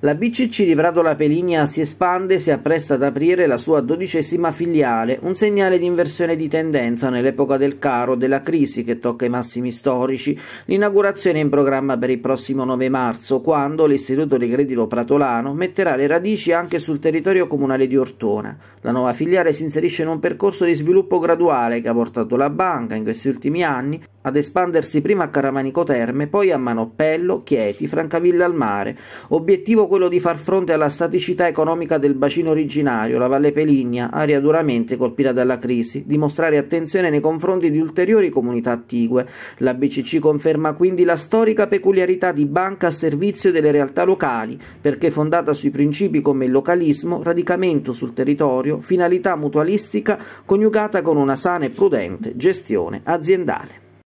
La BCC di Prato Peligna si espande e si appresta ad aprire la sua dodicesima filiale, un segnale di inversione di tendenza nell'epoca del caro, della crisi che tocca i massimi storici. L'inaugurazione è in programma per il prossimo 9 marzo, quando l'Istituto di Credito Pratolano metterà le radici anche sul territorio comunale di Ortona. La nuova filiale si inserisce in un percorso di sviluppo graduale che ha portato la banca in questi ultimi anni ad espandersi prima a Caramanico Terme, poi a Manoppello, Chieti, Francavilla al Mare. Obiettivo quello di far fronte alla staticità economica del bacino originario, la Valle Peligna, area duramente colpita dalla crisi, dimostrare attenzione nei confronti di ulteriori comunità attigue. La BCC conferma quindi la storica peculiarità di banca a servizio delle realtà locali, perché fondata sui principi come il localismo, radicamento sul territorio, finalità mutualistica, coniugata con una sana e prudente gestione aziendale.